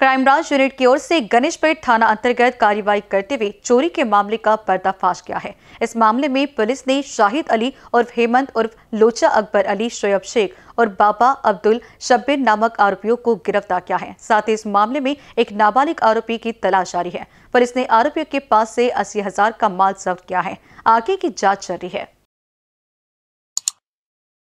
crime branch unit की ओर से गणेशपेट थाना अंतर्गत कार्रवाई करते हुए चोरी के मामले का पर्दाफाश किया है इस मामले में पुलिस ने शाहिद अली उर्फ हेमंत उर्फ लोचा अकबर अली शोयब शेख और बाबा अब्दुल शब्बीर नामक आरोपियों को गिरफ्तार किया है साथ ही इस मामले में एक नाबालिग आरोपी की तलाश जारी है पुलिस ने आरोपियों के पास से अस्सी हजार का माल जब्त किया है आगे की जाँच चल रही है